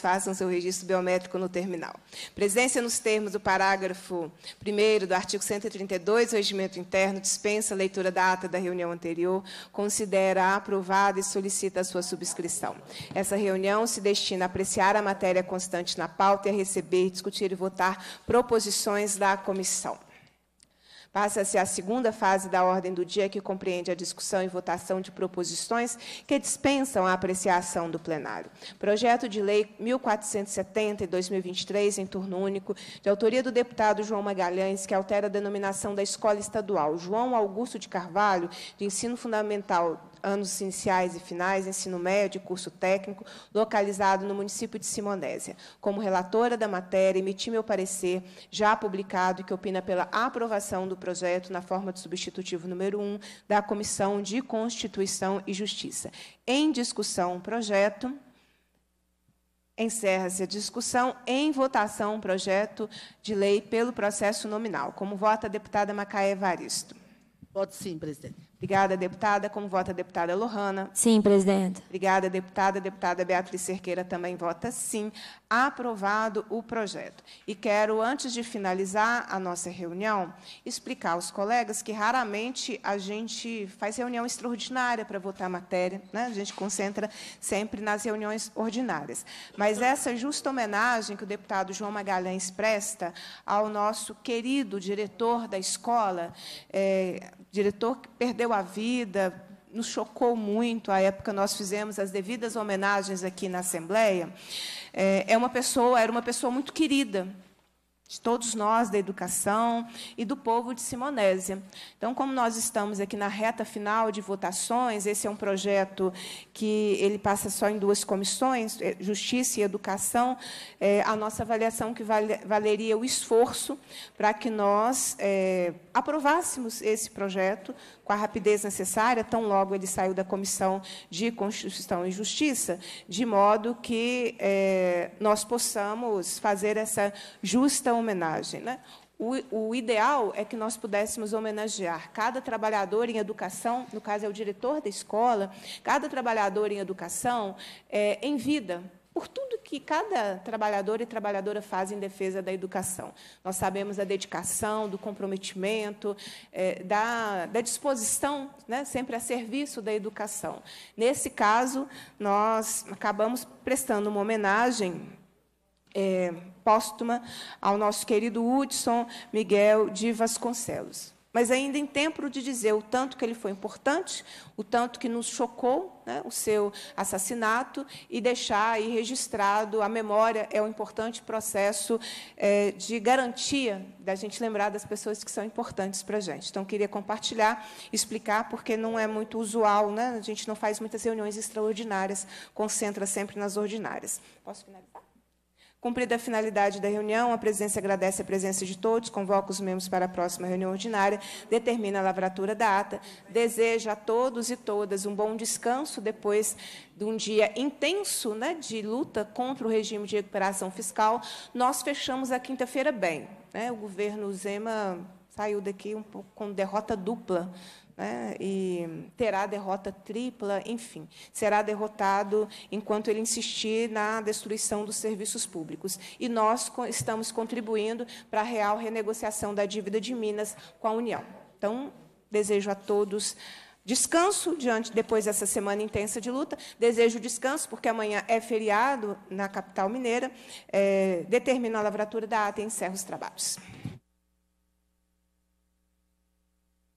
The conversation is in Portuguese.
façam seu registro biométrico no terminal. Presença nos termos do parágrafo 1 do artigo 132 do Regimento Interno dispensa a leitura da ata da reunião anterior, considera aprovada e solicita a sua subscrição. Essa reunião se destina a apreciar a matéria constante na pauta e a receber, discutir e votar proposições da comissão. Passa-se a segunda fase da ordem do dia, que compreende a discussão e votação de proposições que dispensam a apreciação do plenário. Projeto de Lei 1470 e 2023, em turno único, de autoria do deputado João Magalhães, que altera a denominação da Escola Estadual João Augusto de Carvalho, de Ensino Fundamental anos iniciais e finais, ensino médio e curso técnico, localizado no município de Simonésia. Como relatora da matéria, emiti meu parecer, já publicado, que opina pela aprovação do projeto na forma de substitutivo número 1 da Comissão de Constituição e Justiça. Em discussão, o projeto. Encerra-se a discussão em votação o projeto de lei pelo processo nominal. Como vota a deputada Macaé Evaristo? Voto sim, presidente. Obrigada, deputada. Como vota a deputada Lohana? Sim, presidente. Obrigada, deputada. Deputada Beatriz Cerqueira também vota sim. Aprovado o projeto. E quero, antes de finalizar a nossa reunião, explicar aos colegas que raramente a gente faz reunião extraordinária para votar a matéria. Né? A gente concentra sempre nas reuniões ordinárias. Mas essa justa homenagem que o deputado João Magalhães presta ao nosso querido diretor da escola, é, diretor que perdeu a vida, nos chocou muito. À época, nós fizemos as devidas homenagens aqui na Assembleia. É, é uma pessoa, era uma pessoa muito querida de todos nós da educação e do povo de Simonésia. Então, como nós estamos aqui na reta final de votações, esse é um projeto que ele passa só em duas comissões, é, Justiça e Educação, é, a nossa avaliação que valeria o esforço para que nós é, aprovássemos esse projeto com a rapidez necessária, tão logo ele saiu da Comissão de Constituição e Justiça, de modo que é, nós possamos fazer essa justa homenagem. Né? O, o, ideal é que nós pudéssemos homenagear cada trabalhador em educação, no caso é o diretor da escola, cada trabalhador em educação é, em vida, por tudo que cada trabalhador e trabalhadora faz em defesa da educação. Nós sabemos da dedicação, do comprometimento, é, da, da, disposição, né, sempre a serviço da educação. Nesse caso, nós acabamos prestando uma homenagem é, póstuma ao nosso querido Hudson Miguel de Vasconcelos. Mas ainda em tempo de dizer o tanto que ele foi importante, o tanto que nos chocou né, o seu assassinato e deixar aí registrado a memória é um importante processo é, de garantia da gente lembrar das pessoas que são importantes para a gente. Então, queria compartilhar, explicar, porque não é muito usual, né? a gente não faz muitas reuniões extraordinárias, concentra sempre nas ordinárias. Posso finalizar? Cumprida a finalidade da reunião, a presidência agradece a presença de todos, convoca os membros para a próxima reunião ordinária, determina a lavratura da ata, deseja a todos e todas um bom descanso depois de um dia intenso né, de luta contra o regime de recuperação fiscal. Nós fechamos a quinta-feira bem. Né? O governo Zema saiu daqui um pouco com derrota dupla, né? e terá derrota tripla, enfim, será derrotado enquanto ele insistir na destruição dos serviços públicos. E nós estamos contribuindo para a real renegociação da dívida de Minas com a União. Então, desejo a todos descanso diante depois dessa semana intensa de luta. Desejo descanso, porque amanhã é feriado na capital mineira. É, determino a lavratura da ata e encerro os trabalhos.